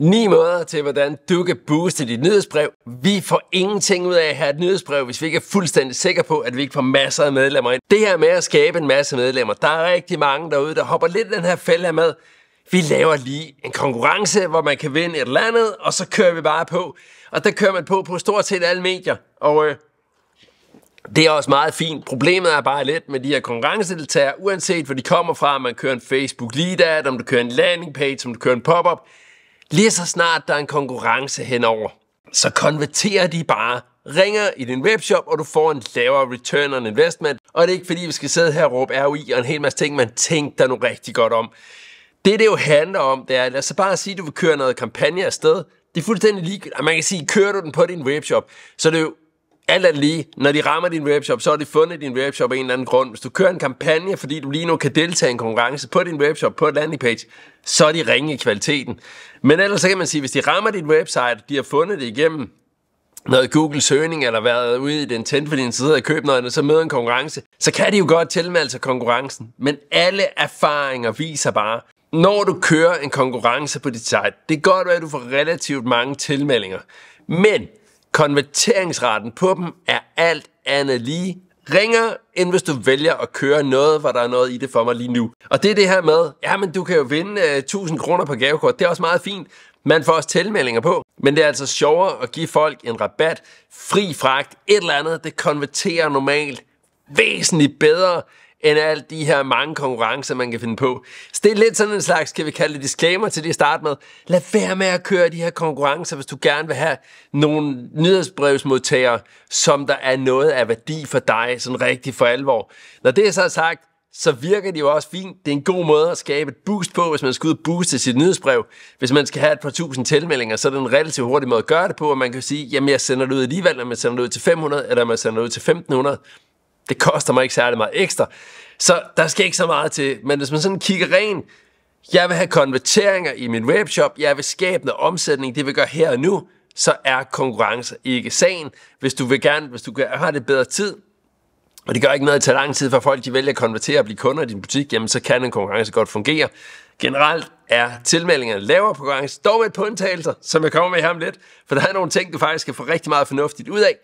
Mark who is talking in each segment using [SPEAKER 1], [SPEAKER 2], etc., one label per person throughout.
[SPEAKER 1] 9 måder til, hvordan du kan booste dit nyhedsbrev. Vi får ingenting ud af at have et nyhedsbrev, hvis vi ikke er fuldstændig sikre på, at vi ikke får masser af medlemmer ind. Det her med at skabe en masse medlemmer, der er rigtig mange derude, der hopper lidt den her fælde her med. Vi laver lige en konkurrence, hvor man kan vinde et eller andet, og så kører vi bare på. Og der kører man på på stort set alle medier. Og øh, det er også meget fint. Problemet er bare lidt med de her konkurrencedeltagere, uanset hvor de kommer fra, om man kører en Facebook lead ad, om du kører en landing page, om du kører en pop-up, Lige så snart der er en konkurrence henover, så konverterer de bare ringer i din webshop, og du får en lavere return on investment. Og det er ikke fordi, vi skal sidde her og råbe ROI og en hel masse ting, man tænkte dig nu rigtig godt om. Det, det jo handler om, det er, lad os så bare sige, at du vil køre noget kampagne afsted. Det er fuldstændig ligegyldigt. Man kan sige, kører du den på din webshop, så er det jo alt andet lige, når de rammer din webshop, så har de fundet din webshop af en eller anden grund. Hvis du kører en kampagne, fordi du lige nu kan deltage i en konkurrence på din webshop, på et page, så er de ringe i kvaliteten. Men ellers så kan man sige, hvis de rammer dit website, de har fundet det igennem, noget Google-søgning eller været ude i den tænd for din side og købe noget, og så møder en konkurrence, så kan de jo godt tilmelde sig konkurrencen. Men alle erfaringer viser bare, når du kører en konkurrence på dit site, det kan godt være, at du får relativt mange tilmeldinger. Men konverteringsraten på dem er alt andet lige ringer, end hvis du vælger at køre noget, hvor der er noget i det for mig lige nu. Og det er det her med, ja, men du kan jo vinde uh, øh, 1000 kroner på gavekort, det er også meget fint. Man får også tilmeldinger på, men det er altså sjovere at give folk en rabat, fri fragt, et eller andet, det konverterer normalt væsentligt bedre, end alle de her mange konkurrencer, man kan finde på. Så det er lidt sådan en slags, kan vi kalde det disclaimer til det at starte med. Lad være med at køre de her konkurrencer, hvis du gerne vil have nogle nyhedsbrevsmodtagere, som der er noget af værdi for dig, sådan rigtig for alvor. Når det er så sagt, så virker det jo også fint. Det er en god måde at skabe et boost på, hvis man skal ud og booste sit nyhedsbrev. Hvis man skal have et par tusind tilmeldinger, så er det en relativt hurtig måde at gøre det på, og man kan sige, jamen jeg sender det ud alligevel, eller man sender det ud til 500, eller man sender det ud til 1500. Det koster mig ikke særlig meget ekstra, så der skal ikke så meget til. Men hvis man sådan kigger ren, jeg vil have konverteringer i min webshop, jeg vil skabe noget omsætning, det vil gøre her og nu, så er konkurrence ikke sagen. Hvis du vil gerne, hvis du har det bedre tid, og det gør ikke noget at tage lang tid, for folk de vælger at konvertere og blive kunder i din butik, jamen så kan en konkurrence godt fungere. Generelt er tilmeldingerne lavere på konkurrence, dog med et på undtagelser, som jeg kommer med her om lidt, for der er nogle ting, du faktisk kan få rigtig meget fornuftigt ud af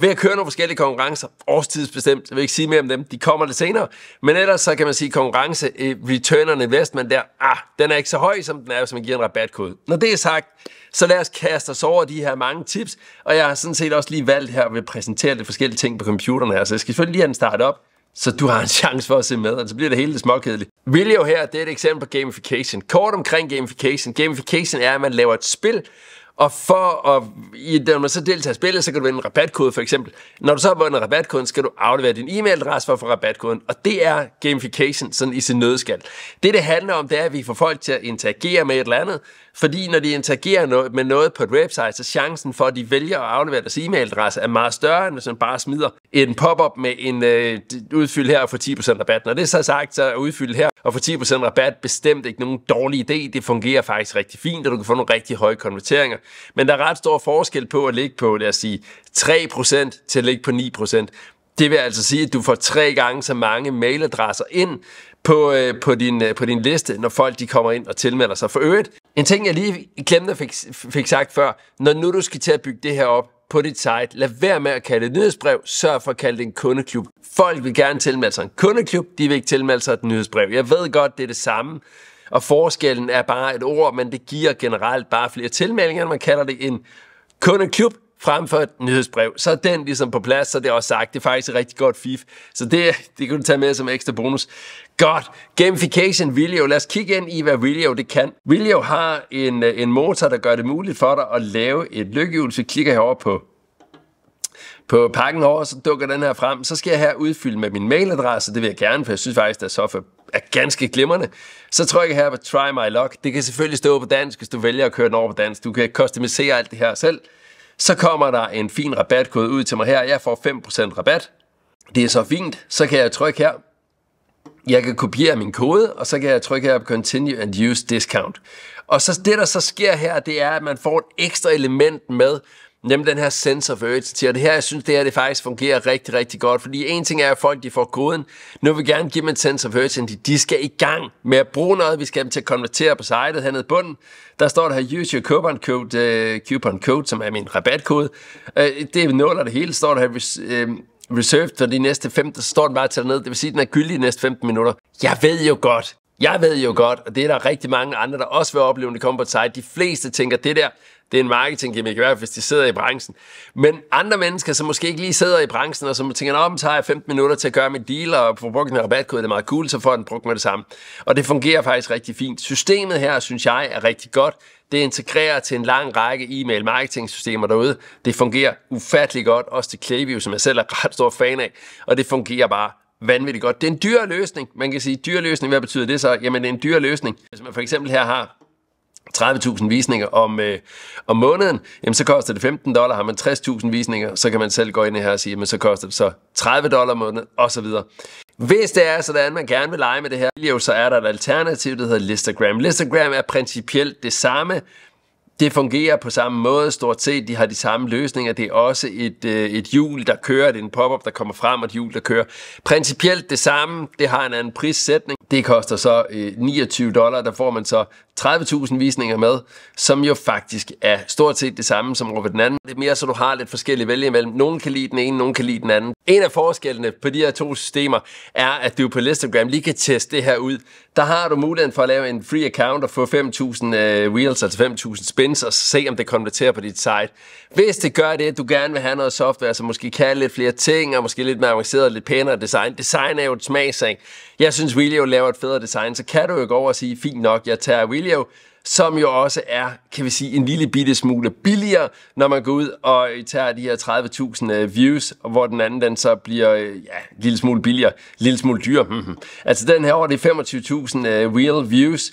[SPEAKER 1] ved at køre nogle forskellige konkurrencer, årstidsbestemt, jeg vil ikke sige mere om dem, de kommer lidt senere, men ellers så kan man sige, konkurrence eh, i return on investment der, ah, den er ikke så høj, som den er, hvis man giver en rabatkode. Når det er sagt, så lad os kaste os over de her mange tips, og jeg har sådan set også lige valgt her, at vi præsenterer lidt forskellige ting på computeren her, så jeg skal selvfølgelig lige have den startet op, så du har en chance for at se med, og så bliver det hele lidt småkedeligt. Video her, det er et eksempel på gamification. Kort omkring gamification. Gamification er, at man laver et spil, og for at, i, når man så deltager i spillet, så kan du vinde en rabatkode for eksempel. Når du så har vundet rabatkoden, skal du aflevere din e-mailadresse for at få rabatkoden. Og det er gamification sådan i sin nødskal. Det, det handler om, det er, at vi får folk til at interagere med et eller andet. Fordi når de interagerer med noget på et website, så chancen for, at de vælger at aflevere deres e-mailadresse er meget større, end hvis man bare smider en pop-up med en øh, udfyld her og får 10% rabat. Når det er så sagt, så er udfyld her og få 10% rabat bestemt ikke nogen dårlig idé. Det fungerer faktisk rigtig fint, og du kan få nogle rigtig høje konverteringer. Men der er ret stor forskel på at ligge på, lad os sige, 3% til at ligge på 9%. Det vil altså sige, at du får tre gange så mange mailadresser ind på, øh, på, din, øh, på din liste, når folk de kommer ind og tilmelder sig. For øvrigt, en ting jeg lige glemte fik, fik sagt før, når nu du skal til at bygge det her op, på dit site. Lad være med at kalde det et nyhedsbrev. Sørg for at kalde det en kundeklub. Folk vil gerne tilmelde sig en kundeklub. De vil ikke tilmelde sig et nyhedsbrev. Jeg ved godt, det er det samme. Og forskellen er bare et ord, men det giver generelt bare flere tilmeldinger. Man kalder det en kundeklub frem for et nyhedsbrev. Så er den ligesom på plads, så det er også sagt. Det er faktisk et rigtig godt fif. Så det, det kan du tage med som ekstra bonus. Godt. Gamification Video. Lad os kigge ind i, hvad Video det kan. Video har en, øh, en motor, der gør det muligt for dig at lave et lykkehjul. Så klikker herover på på pakken over, så dukker den her frem. Så skal jeg her udfylde med min mailadresse. Det vil jeg gerne, for jeg synes faktisk, at software er ganske glimrende, så tryk her på Try My Luck. Det kan selvfølgelig stå på dansk, hvis du vælger at køre den over på dansk. Du kan customisere alt det her selv. Så kommer der en fin rabatkode ud til mig her. Jeg får 5% rabat. Det er så fint. Så kan jeg trykke her. Jeg kan kopiere min kode, og så kan jeg trykke her på Continue and Use Discount. Og så det, der så sker her, det er, at man får et ekstra element med, Nemlig den her sense of urgency, og det her, jeg synes, det her det faktisk fungerer rigtig, rigtig godt, fordi en ting er, at folk de får koden, nu vil vi gerne give dem en sense of urgency, de skal i gang med at bruge noget, vi skal have dem til at konvertere på sitet hernede i bunden, der står der her, use your coupon code, uh, coupon code som er min rabatkode, uh, det er nuller det hele, står der her, uh, reserved for de næste 15, så står den bare til ned. Det vil sige, at den er gyldig de næste 15 minutter. Jeg ved jo godt, jeg ved jo godt, og det er der rigtig mange andre, der også vil opleve, når de kommer på et site. De fleste tænker, det der, det er en marketing gimmick, i hvert fald hvis de sidder i branchen. Men andre mennesker, som måske ikke lige sidder i branchen, og som tænker, nå, men tager jeg 15 minutter til at gøre mit deal, og får brugt en rabatkode, det er meget cool, så får den brugt med det samme. Og det fungerer faktisk rigtig fint. Systemet her, synes jeg, er rigtig godt. Det integrerer til en lang række e-mail marketing systemer derude. Det fungerer ufattelig godt, også til Klaviyo, som jeg selv er ret stor fan af. Og det fungerer bare vanvittigt godt. Det er en dyr løsning. Man kan sige, dyr løsning, hvad betyder det så? Jamen, det er en dyr løsning. Hvis man for eksempel her har 30.000 visninger om, øh, om måneden, jamen så koster det 15 dollar. Har man 60.000 visninger, så kan man selv gå ind her og sige, men så koster det så 30 dollar om måneden, osv. Hvis det er sådan, man gerne vil lege med det her, så er der et alternativ, der hedder Listagram. Listagram er principielt det samme, det fungerer på samme måde stort set. De har de samme løsninger. Det er også et, øh, et hjul, der kører. Det er en pop-up, der kommer frem, og et hjul, der kører. Principielt det samme. Det har en anden prissætning. Det koster så øh, 29 dollar. Der får man så 30.000 visninger med, som jo faktisk er stort set det samme som Robert den anden. Det er mere, så du har lidt forskellige vælge imellem. Nogen kan lide den ene, nogen kan lide den anden. En af forskellene på de her to systemer er, at du på Instagram lige kan teste det her ud. Der har du muligheden for at lave en free account og få 5.000 øh, reels, altså 5.000 spin cleanse og se, om det konverterer på dit site. Hvis det gør det, du gerne vil have noget software, som måske kan lidt flere ting, og måske lidt mere avanceret lidt pænere design. Design er jo et smagsag. Jeg synes, Willio laver et federe design, så kan du jo gå over og sige, fint nok, jeg tager Willio, som jo også er, kan vi sige, en lille bitte smule billigere, når man går ud og tager de her 30.000 øh, views, hvor den anden den så bliver øh, ja, en lille smule billigere, en lille smule dyrere. altså den her over, det er 25.000 øh, real views.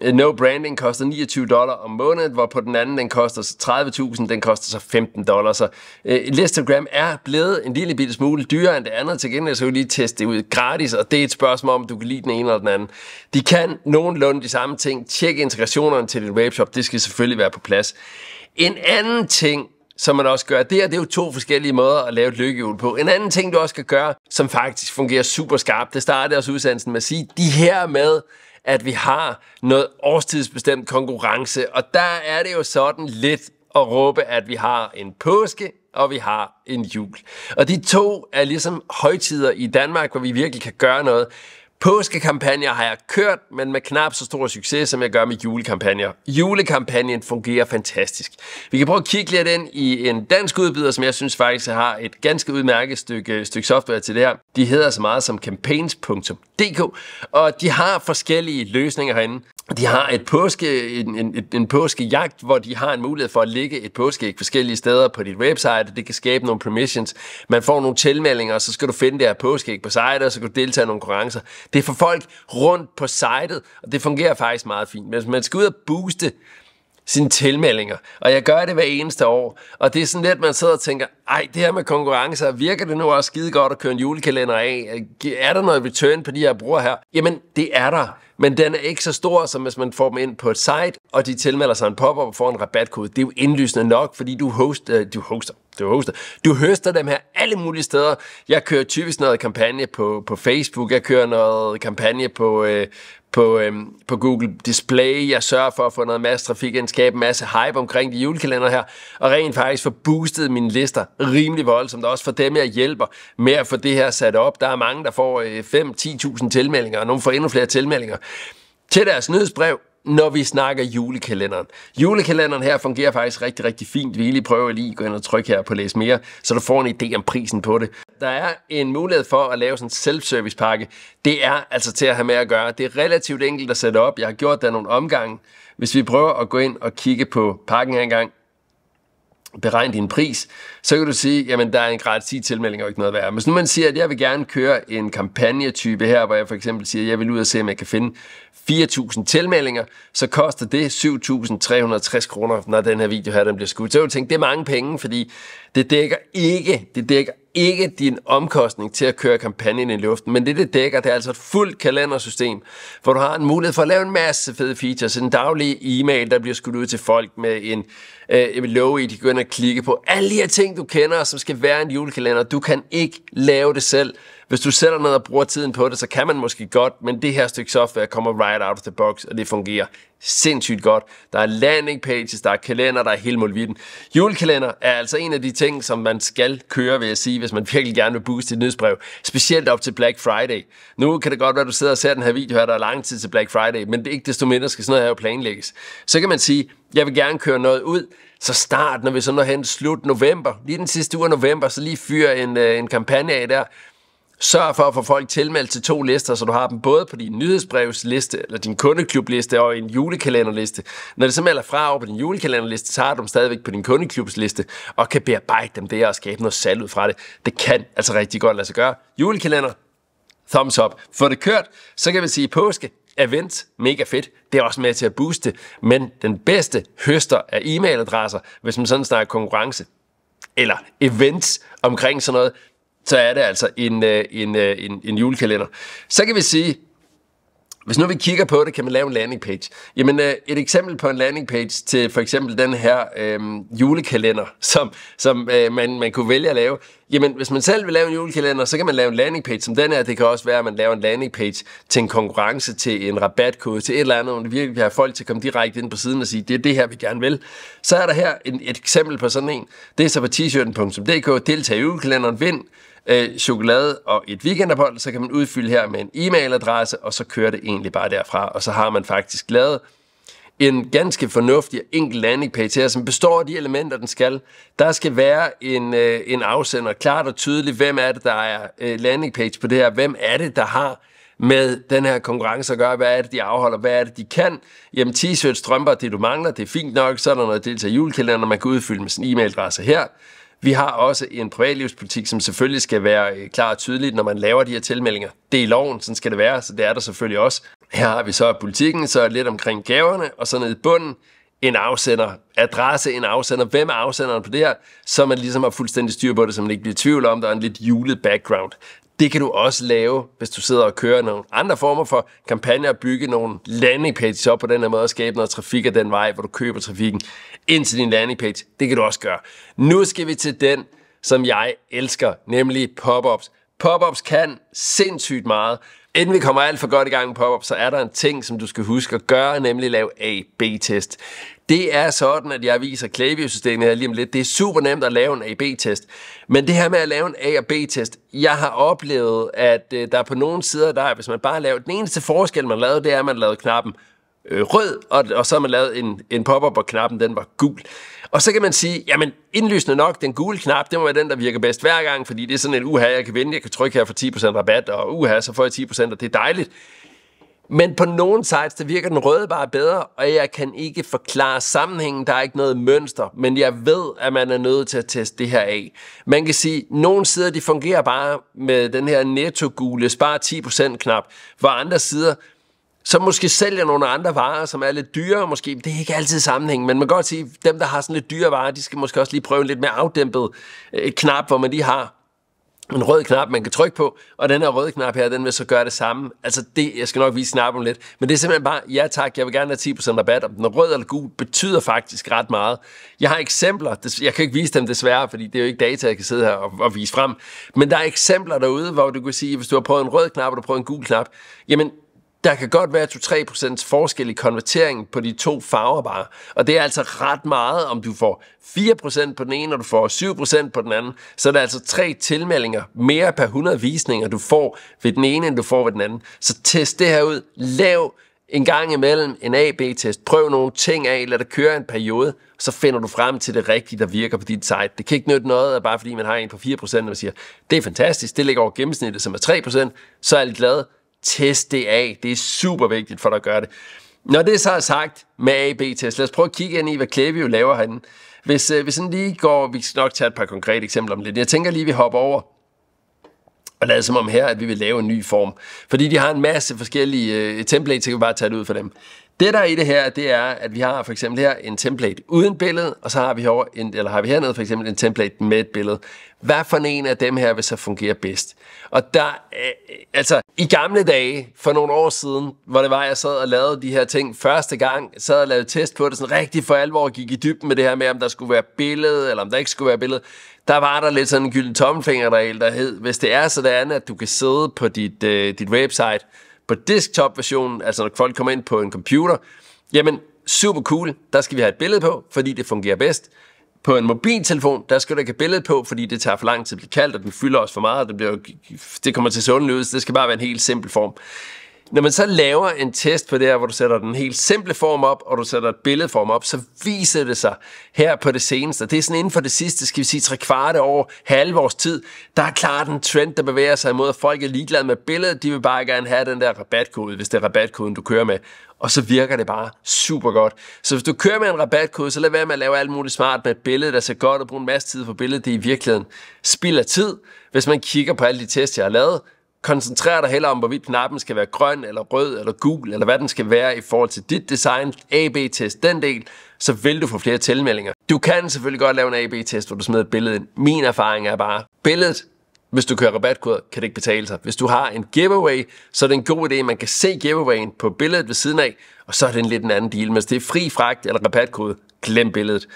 [SPEAKER 1] Øh, no Branding koster 29 dollar om måneden, hvor på den anden den koster 30.000, den koster så 15 dollar. Så uh, øh, Listagram er blevet en lille bitte smule dyrere end det andet. Til gengæld så vil lige teste det ud gratis, og det er et spørgsmål om, du kan lide den ene eller den anden. De kan nogenlunde de samme ting. Tjek integrationerne til din webshop, det skal selvfølgelig være på plads. En anden ting, som man også gør. Det er, det er jo to forskellige måder at lave et lykkehjul på. En anden ting, du også kan gøre, som faktisk fungerer super skarpt, det startede også udsendelsen med at sige, de her med, at vi har noget årstidsbestemt konkurrence, og der er det jo sådan lidt at råbe, at vi har en påske, og vi har en jul. Og de to er ligesom højtider i Danmark, hvor vi virkelig kan gøre noget. Påskekampagner har jeg kørt, men med knap så stor succes, som jeg gør med julekampagner. Julekampagnen fungerer fantastisk. Vi kan prøve at kigge lidt ind i en dansk udbyder, som jeg synes faktisk har et ganske udmærket stykke, stykke software til det her. De hedder så meget som campaigns.dk, og de har forskellige løsninger herinde. De har et påske, en, en, en påskejagt, hvor de har en mulighed for at lægge et påskeæg forskellige steder på dit website, det kan skabe nogle permissions. Man får nogle tilmeldinger, og så skal du finde det her påskeæg på site, og så kan du deltage i nogle konkurrencer. Det er for folk rundt på sitet, og det fungerer faktisk meget fint. Men man skal ud og booste sine tilmeldinger, og jeg gør det hver eneste år, og det er sådan lidt, man sidder og tænker, ej, det her med konkurrencer, virker det nu også skide godt at køre en julekalender af? Er der noget return på de her bruger her? Jamen, det er der, men den er ikke så stor, som hvis man får dem ind på et site, og de tilmelder sig en pop-up og får en rabatkode. Det er jo indlysende nok, fordi du, host, øh, du hoster, du hoster. Du høster dem her alle mulige steder. Jeg kører typisk noget kampagne på, på Facebook, jeg kører noget kampagne på, øh, på, øh, på Google Display, jeg sørger for at få noget masse trafik ind, skabe en masse hype omkring de julekalender her, og rent faktisk få boostet mine lister rimelig voldsomt, også for dem, jeg hjælper med at få det her sat op. Der er mange, der får øh, 5-10.000 tilmeldinger, og nogle får endnu flere tilmeldinger til deres nyhedsbrev, når vi snakker julekalenderen. Julekalenderen her fungerer faktisk rigtig, rigtig fint. Vi lige prøver lige at gå ind og trykke her på læs mere, så du får en idé om prisen på det. Der er en mulighed for at lave sådan en self-service pakke. Det er altså til at have med at gøre. Det er relativt enkelt at sætte op. Jeg har gjort der nogle omgange. Hvis vi prøver at gå ind og kigge på pakken her engang, beregne din pris, så kan du sige, jamen der er en gratis 10 tilmelding og ikke noget værd. Hvis nu man siger, at jeg vil gerne køre en kampagnetype her, hvor jeg for eksempel siger, at jeg vil ud og se, om jeg kan finde 4.000 tilmeldinger, så koster det 7.360 kroner, når den her video her den bliver skudt. Så jeg tænke, det er mange penge, fordi det dækker ikke, det dækker ikke din omkostning til at køre kampagnen i luften, men det, det dækker, det er altså et fuldt kalendersystem, hvor du har en mulighed for at lave en masse fede features. En daglig e-mail, der bliver skudt ud til folk med en øh, low i, de begynder at klikke på. Alle de her ting, du kender, som skal være en julekalender, du kan ikke lave det selv. Hvis du sætter ned og bruger tiden på det, så kan man måske godt, men det her stykke software kommer right out of the box, og det fungerer sindssygt godt. Der er landing pages, der er kalender, der er hele muligheden. Julekalender er altså en af de ting, som man skal køre, vil jeg sige, hvis man virkelig gerne vil booste dit nyhedsbrev. Specielt op til Black Friday. Nu kan det godt være, at du sidder og ser den her video her, der er lang tid til Black Friday, men det er ikke desto mindre skal sådan noget her jo planlægges. Så kan man sige, jeg vil gerne køre noget ud, så start, når vi så når hen slut november, lige den sidste uge af november, så lige fyre en, øh, en kampagne af der, Sørg for at få folk tilmeldt til to lister, så du har dem både på din nyhedsbrevsliste, eller din kundeklubliste og en julekalenderliste. Når det så melder fra over på din julekalenderliste, så har du dem stadigvæk på din kundeklubsliste, og kan bearbejde dem der og skabe noget salg ud fra det. Det kan altså rigtig godt lade sig gøre. Julekalender, thumbs up. Få det kørt, så kan vi sige påske, event, mega fedt. Det er også med til at booste, men den bedste høster af e-mailadresser, hvis man sådan snakker konkurrence, eller events omkring sådan noget, så er det altså en, øh, en, øh, en, en julekalender. Så kan vi sige, hvis nu vi kigger på det, kan man lave en landing page. Jamen øh, et eksempel på en landing page til for eksempel den her øh, julekalender, som, som øh, man, man kunne vælge at lave. Jamen hvis man selv vil lave en julekalender, så kan man lave en landing page som den her. Det kan også være, at man laver en landing page til en konkurrence, til en rabatkode, til et eller andet, hvor vi virkelig vil have folk til at komme direkte ind på siden og sige, det er det her, vi gerne vil. Så er der her en, et eksempel på sådan en. Det er så på t-shirten.dk, deltag i julekalenderen, vind øh, chokolade og et weekendophold, så kan man udfylde her med en e-mailadresse, og så kører det egentlig bare derfra. Og så har man faktisk lavet en ganske fornuftig og enkel landing page her, som består af de elementer, den skal. Der skal være en, øh, en afsender, klart og tydeligt, hvem er det, der er øh, landing page på det her, hvem er det, der har med den her konkurrence at gøre, hvad er det, de afholder, hvad er det, de kan. Jamen t-shirts, strømper, det du mangler, det er fint nok, så er der noget del til julekalender, man kan udfylde med sin e-mailadresse her. Vi har også en privatlivspolitik, som selvfølgelig skal være øh, klar og tydelig, når man laver de her tilmeldinger. Det er i loven, sådan skal det være, så det er der selvfølgelig også. Her har vi så politikken, så lidt omkring gaverne, og så nede i bunden en afsender, adresse, en afsender, hvem er afsenderen på det her, så man ligesom har fuldstændig styr på det, så man ikke bliver i tvivl om, der er en lidt julet background. Det kan du også lave, hvis du sidder og kører nogle andre former for kampagner og bygge nogle landing pages op på den her måde og skabe noget trafik af den vej, hvor du køber trafikken ind til din landing page. Det kan du også gøre. Nu skal vi til den, som jeg elsker, nemlig pop-ups. Pop-ups kan sindssygt meget. Inden vi kommer alt for godt i gang med pop ups så er der en ting, som du skal huske at gøre, nemlig lave A-B-test. Det er sådan, at jeg viser Klaviyo-systemet her lige om lidt. Det er super nemt at lave en A-B-test. Men det her med at lave en A- og B-test, jeg har oplevet, at øh, der er på nogle sider, der er, hvis man bare laver... Den eneste forskel, man lavede, det er, at man lavede knappen øh, rød, og, og så har man lavet en, en pop-up, og knappen den var gul. Og så kan man sige, jamen indlysende nok, den gule knap, det må være den, der virker bedst hver gang, fordi det er sådan en uha, jeg kan vinde, jeg kan trykke her for 10% rabat, og uha, så får jeg 10%, og det er dejligt. Men på nogle sites, der virker den røde bare bedre, og jeg kan ikke forklare sammenhængen, der er ikke noget mønster, men jeg ved, at man er nødt til at teste det her af. Man kan sige, at nogle sider de fungerer bare med den her netto-gule, spar 10%-knap, hvor andre sider, så måske sælger nogle andre varer, som er lidt dyrere måske. Det er ikke altid sammenhæng, men man kan godt sige, at dem, der har sådan lidt dyre varer, de skal måske også lige prøve en lidt mere afdæmpet øh, knap, hvor man lige har en rød knap, man kan trykke på, og den her røde knap her, den vil så gøre det samme. Altså det, jeg skal nok vise snart om lidt, men det er simpelthen bare, ja tak, jeg vil gerne have 10% rabat, om den rød eller gul, betyder faktisk ret meget. Jeg har eksempler, jeg kan ikke vise dem desværre, fordi det er jo ikke data, jeg kan sidde her og, og vise frem, men der er eksempler derude, hvor du kan sige, hvis du har prøvet en rød knap, og du har prøvet en gul knap, jamen der kan godt være 2-3% forskel i konverteringen på de to farver bare, og det er altså ret meget, om du får 4% på den ene, og du får 7% på den anden, så er det altså tre tilmeldinger mere per 100 visninger, du får ved den ene, end du får ved den anden. Så test det her ud. Lav en gang imellem en AB-test. Prøv nogle ting af, lad det køre en periode, så finder du frem til det rigtige, der virker på dit site. Det kan ikke nytte noget, at bare fordi man har en på 4%, og man siger, det er fantastisk, det ligger over gennemsnittet, som er 3%, så er lidt glad. Test det af. Det er super vigtigt for dig at gøre det. Når det så er sagt med AB-test, lad os prøve at kigge ind i, hvad jo laver herinde. Hvis, øh, hvis sådan lige går, vi skal nok tage et par konkrete eksempler om lidt. Jeg tænker lige, vi hopper over og lader som om her, at vi vil lave en ny form. Fordi de har en masse forskellige øh, templates, så kan vi bare tage det ud for dem. Det, der er i det her, det er, at vi har for eksempel her en template uden billede, og så har vi, her, en, eller har vi hernede for eksempel en template med et billede. Hvad for en af dem her vil så fungere bedst? Og der, øh, altså, i gamle dage, for nogle år siden, hvor det var, jeg sad og lavede de her ting første gang, sad og lavede test på det sådan rigtig for alvor, og gik i dybden med det her med, om der skulle være billede, eller om der ikke skulle være billede der var der lidt sådan en gylden tommelfingerregel, der hed, hvis det er sådan, at du kan sidde på dit, øh, dit website på desktop-versionen, altså når folk kommer ind på en computer, jamen super cool, der skal vi have et billede på, fordi det fungerer bedst. På en mobiltelefon, der skal du ikke have billede på, fordi det tager for lang tid at blive kaldt, og den fylder også for meget, og det, bliver, det kommer til sundløs. Det skal bare være en helt simpel form. Når man så laver en test på det her, hvor du sætter den helt simple form op, og du sætter et billedform op, så viser det sig her på det seneste. Det er sådan inden for det sidste, skal vi sige, tre kvarte år, halve års tid, der er klart en trend, der bevæger sig imod, at folk er ligeglade med billedet. De vil bare gerne have den der rabatkode, hvis det er rabatkoden, du kører med. Og så virker det bare super godt. Så hvis du kører med en rabatkode, så lad være med at lave alt muligt smart med et billede, der ser godt og bruge en masse tid på billedet. Det er i virkeligheden spild af tid. Hvis man kigger på alle de tests, jeg har lavet, koncentrer dig heller om, hvorvidt knappen skal være grøn, eller rød, eller gul, eller hvad den skal være i forhold til dit design, AB-test den del, så vil du få flere tilmeldinger. Du kan selvfølgelig godt lave en AB-test, hvor du smider et billede ind. Min erfaring er bare, billedet, hvis du kører rabatkoder, kan det ikke betale sig. Hvis du har en giveaway, så er det en god idé, man kan se giveawayen på billedet ved siden af, og så er det en lidt en anden deal. Men det er fri fragt eller rabatkode, glem billedet.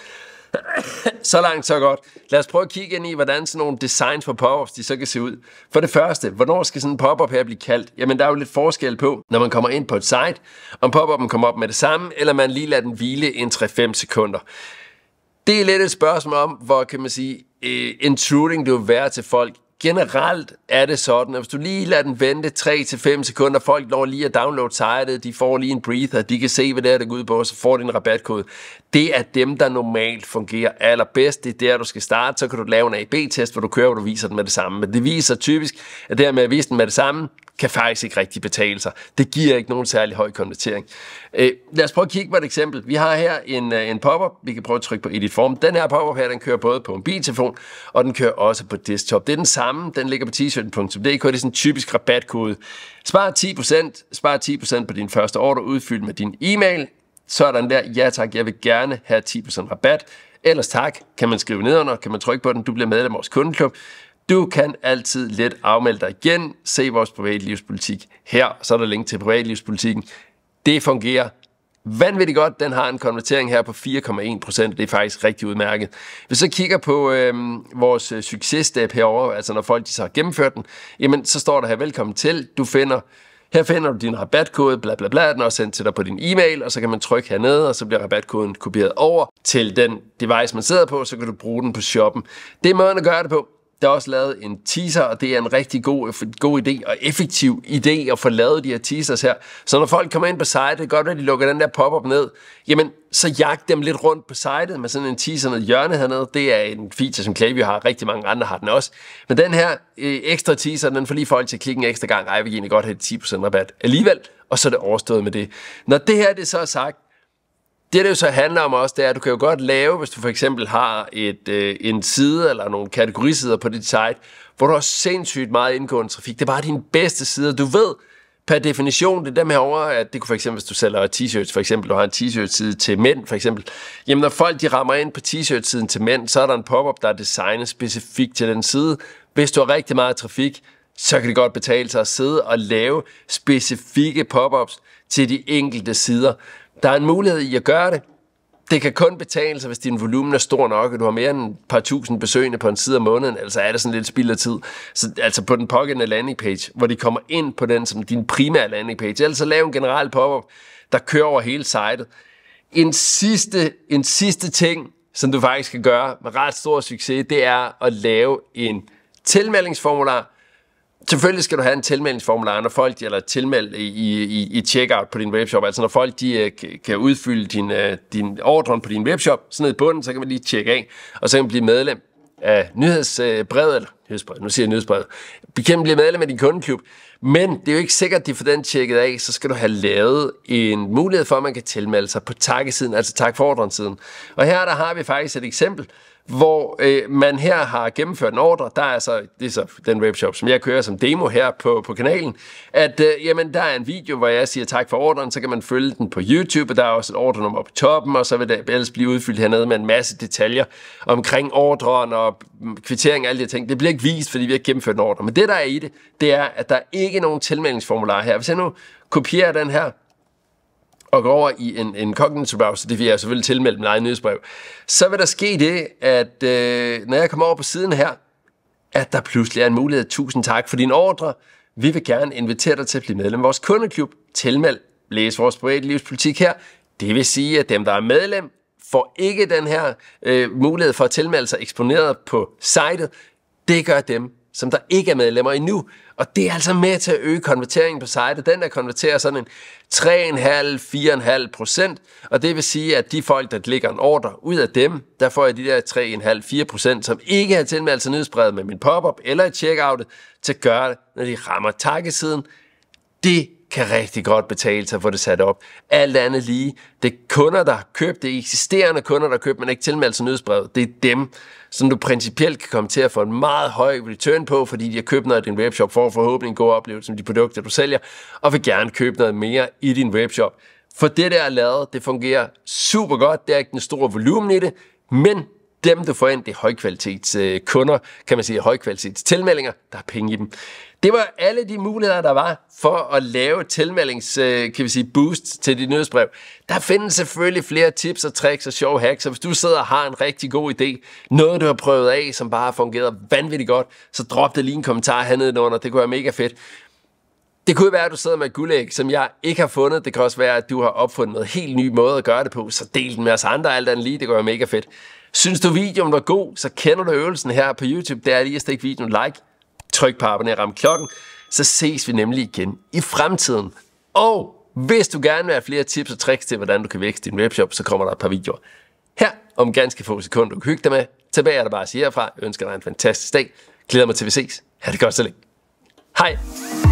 [SPEAKER 1] så langt, så godt. Lad os prøve at kigge ind i, hvordan sådan nogle designs for pop-ups, de så kan se ud. For det første, hvornår skal sådan en pop-up her blive kaldt? Jamen, der er jo lidt forskel på, når man kommer ind på et site, om pop-upen kommer op med det samme, eller man lige lader den hvile en 3-5 sekunder. Det er lidt et spørgsmål om, hvor kan man sige, øh, intruding det vil være til folk generelt er det sådan, at hvis du lige lader den vente 3-5 sekunder, folk når lige at downloade sitet, de får lige en breather, de kan se, hvad det er, der går ud på, så får de en rabatkode. Det er dem, der normalt fungerer allerbedst. Det er der, du skal starte. Så kan du lave en AB-test, hvor du kører, hvor du viser den med det samme. Men det viser typisk, at det her med at vise den med det samme, kan faktisk ikke rigtig betale sig. Det giver ikke nogen særlig høj konvertering. Øh, lad os prøve at kigge på et eksempel. Vi har her en, øh, en pop-up. Vi kan prøve at trykke på Edit Form. Den her pop-up her, den kører både på en og den kører også på desktop. Det er den samme. Den ligger på t-shirten.dk. Det er sådan en typisk rabatkode. Spar 10%, spar 10% på din første ordre, udfyldt med din e-mail. Sådan der, ja tak, jeg vil gerne have 10% rabat. Ellers tak, kan man skrive nedenunder, kan man trykke på den, du bliver medlem af vores kundeklub. Du kan altid let afmelde dig igen. Se vores privatlivspolitik her, så er der link til privatlivspolitikken. Det fungerer vanvittigt godt. Den har en konvertering her på 4,1 procent. Det er faktisk rigtig udmærket. Hvis så kigger på øhm, øh, vores successtab herover, altså når folk de så har gennemført den, jamen så står der her, velkommen til. Du finder her finder du din rabatkode, bla bla bla, den er sendt til dig på din e-mail, og så kan man trykke hernede, og så bliver rabatkoden kopieret over til den device, man sidder på, så kan du bruge den på shoppen. Det er måden at gøre det på. Der er også lavet en teaser, og det er en rigtig god, god idé og effektiv idé at få lavet de her teasers her. Så når folk kommer ind på sitet, det godt, at de lukker den der pop-up ned, jamen så jagt dem lidt rundt på sitet med sådan en teaser ned hjørne hernede. Det er en feature, som Klaviyo har, rigtig mange andre har den også. Men den her øh, ekstra teaser, den får lige folk til at klikke en ekstra gang. Ej, vi kan egentlig godt have 10% rabat alligevel, og så er det overstået med det. Når det her det så er sagt, det, det jo så handler om også, det er, at du kan jo godt lave, hvis du for eksempel har et, øh, en side eller nogle kategorisider på dit site, hvor du har sindssygt meget indgående trafik. Det er bare din bedste side, Du ved per definition, det er dem herovre, at det kunne for eksempel, hvis du sælger t-shirts, for eksempel, du har en t-shirt-side til mænd, for eksempel. Jamen, når folk de rammer ind på t-shirt-siden til mænd, så er der en pop-up, der er designet specifikt til den side. Hvis du har rigtig meget trafik, så kan det godt betale sig at sidde og lave specifikke pop-ups til de enkelte sider. Der er en mulighed i at gøre det. Det kan kun betale sig, hvis din volumen er stor nok, og du har mere end et par tusind besøgende på en side om måneden, altså er det sådan lidt spild af tid. Så, altså på den pågældende landing page, hvor de kommer ind på den som din primære landing page. Ellers så lav en general pop-up, der kører over hele sitet. En sidste, en sidste ting, som du faktisk kan gøre med ret stor succes, det er at lave en tilmeldingsformular, selvfølgelig skal du have en tilmeldingsformular, når folk, de, eller tilmeld i, i, i checkout på din webshop, altså når folk de, øh, kan udfylde din, øh, din ordren på din webshop, sådan ned i bunden, så kan man lige tjekke af, og så kan man blive medlem af nyhedsbrevet, eller nyhedsbrevet, nu siger jeg nyhedsbrevet, kan blive medlem af din kundeklub, men det er jo ikke sikkert, at de får den tjekket af, så skal du have lavet en mulighed for, at man kan tilmelde sig på takkesiden, altså tak for Og her der har vi faktisk et eksempel, hvor øh, man her har gennemført en ordre, der er altså, det er så den webshop, som jeg kører som demo her på, på kanalen, at øh, jamen, der er en video, hvor jeg siger tak for ordren, så kan man følge den på YouTube, og der er også et ordrenummer på toppen, og så vil det ellers blive udfyldt hernede med en masse detaljer omkring ordren og kvittering og alle de ting. Det bliver ikke vist, fordi vi har gennemført en ordre, men det der er i det, det er, at der er ikke nogen tilmeldingsformular her. Hvis jeg nu kopierer den her, og går over i en, en kognitiv browser, det vil jeg selvfølgelig tilmelde min egen nyhedsbrev, så vil der ske det, at øh, når jeg kommer over på siden her, at der pludselig er en mulighed. Tusind tak for din ordre. Vi vil gerne invitere dig til at blive medlem af vores kundeklub. Tilmeld. Læs vores privatlivspolitik her. Det vil sige, at dem, der er medlem, får ikke den her øh, mulighed for at tilmelde sig eksponeret på sitet. Det gør dem, som der ikke er medlemmer endnu. Og det er altså med til at øge konverteringen på sitet. Den der konverterer sådan en 3,5-4,5 procent, og det vil sige, at de folk, der ligger en ordre, ud af dem, der får jeg de der 3,5-4 procent, som ikke har tilmeldt sig nyhedsbrevet med min pop-up eller i checkoutet, til at gøre det, når de rammer takkesiden. Det kan rigtig godt betale sig for det sat op. Alt andet lige, det er kunder, der har købt, det er eksisterende kunder, der har købt, men ikke tilmeldt sig nyhedsbrevet. Det er dem, som du principielt kan komme til at få en meget høj return på, fordi de har købt noget i din webshop for forhåbentlig en god oplevelse med de produkter, du sælger, og vil gerne købe noget mere i din webshop. For det der er lavet, det fungerer super godt. Der er ikke den store volumen i det, men dem, du får ind, det er kunder, kan man sige, tilmeldinger, der er penge i dem. Det var alle de muligheder, der var for at lave tilmeldings, øh, kan vi sige, boost til dit nyhedsbrev. Der findes selvfølgelig flere tips og tricks og sjove hacks, så hvis du sidder og har en rigtig god idé, noget du har prøvet af, som bare har fungeret vanvittigt godt, så drop det lige en kommentar hernede under, det kunne være mega fedt. Det kunne være, at du sidder med et guldæg, som jeg ikke har fundet. Det kan også være, at du har opfundet noget helt ny måde at gøre det på, så del den med os andre alt andet lige. Det går være mega fedt. Synes du videoen var god, så kender du øvelsen her på YouTube. Det er lige at stikke videoen like, tryk på abonner ram klokken, så ses vi nemlig igen i fremtiden. Og hvis du gerne vil have flere tips og tricks til, hvordan du kan vækste din webshop, så kommer der et par videoer her om ganske få sekunder, du kan hygge dig med. Tilbage er der bare at sige herfra. Jeg ønsker dig en fantastisk dag. Glæder mig til, vi ses. Ha' det godt så længe. Hej!